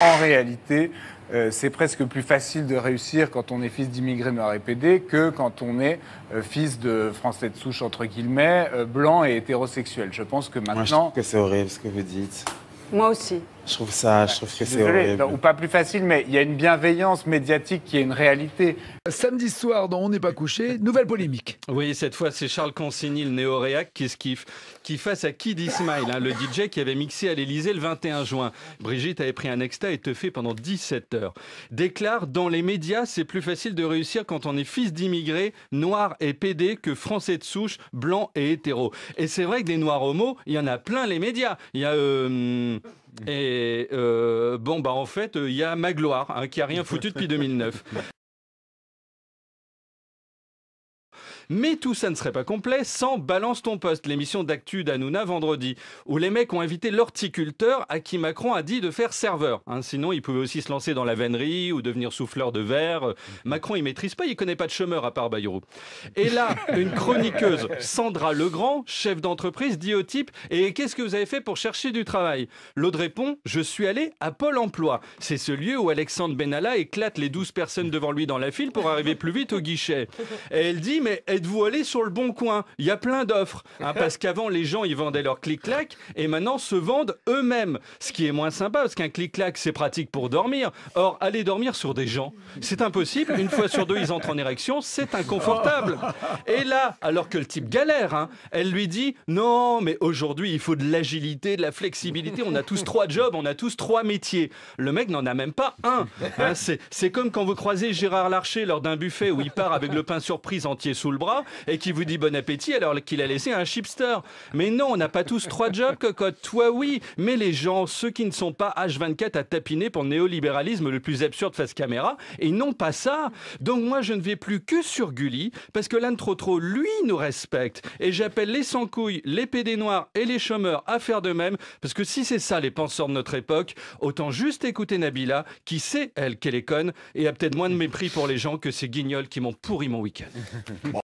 En réalité, euh, c'est presque plus facile de réussir quand on est fils d'immigrés noirs et PD que quand on est euh, fils de français de souche, entre guillemets, euh, blanc et hétérosexuel. Je pense que maintenant. je que c'est horrible ce que vous dites. Moi aussi. Je trouve ça, je trouve que c'est horrible. ou pas plus facile, mais il y a une bienveillance médiatique qui est une réalité. Samedi soir, dans On n'est pas couché, nouvelle polémique. Oui, cette fois, c'est Charles Consigny, le néoréac, qui skiffe, qui face à Kid Ismail, hein, le DJ qui avait mixé à l'Elysée le 21 juin. Brigitte avait pris un extra et te fait pendant 17 heures. Déclare dans les médias, c'est plus facile de réussir quand on est fils d'immigrés, noir et pédés, que français de souche, blanc et hétéro. Et c'est vrai que des noirs homos, il y en a plein les médias. Il y a euh, et euh, bon, bah en fait, il y a Magloire hein, qui a rien foutu depuis 2009. Mais tout ça ne serait pas complet sans Balance ton poste, l'émission d'actu d'Anouna vendredi, où les mecs ont invité l'horticulteur à qui Macron a dit de faire serveur. Hein, sinon, il pouvait aussi se lancer dans la vannerie ou devenir souffleur de verre. Macron, il maîtrise pas, il connaît pas de chômeur à part Bayrou. Et là, une chroniqueuse, Sandra Legrand, chef d'entreprise, dit au type Et qu'est-ce que vous avez fait pour chercher du travail L'autre répond Je suis allé à Pôle emploi. C'est ce lieu où Alexandre Benalla éclate les douze personnes devant lui dans la file pour arriver plus vite au guichet. Et elle dit Mais de vous aller sur le bon coin Il y a plein d'offres. Hein, parce qu'avant, les gens, ils vendaient leur clic-clac et maintenant se vendent eux-mêmes. Ce qui est moins sympa parce qu'un clic-clac, c'est pratique pour dormir. Or, aller dormir sur des gens, c'est impossible. Une fois sur deux, ils entrent en érection, c'est inconfortable. Et là, alors que le type galère, hein, elle lui dit Non, mais aujourd'hui, il faut de l'agilité, de la flexibilité. On a tous trois jobs, on a tous trois métiers. Le mec n'en a même pas un. Hein. c'est comme quand vous croisez Gérard Larcher lors d'un buffet où il part avec le pain surprise entier sous le bras et qui vous dit bon appétit alors qu'il a laissé un chipster. Mais non, on n'a pas tous trois jobs, cocotte. Toi, oui, mais les gens, ceux qui ne sont pas H24 à tapiner pour le néolibéralisme le plus absurde face caméra, et non pas ça. Donc moi, je ne vais plus que sur Gulli parce que l'un trop trop, lui, nous respecte. Et j'appelle les sans-couilles, les PD noirs et les chômeurs à faire de même parce que si c'est ça les penseurs de notre époque, autant juste écouter Nabila qui sait, elle, qu'elle est conne et a peut-être moins de mépris pour les gens que ces guignols qui m'ont pourri mon week-end.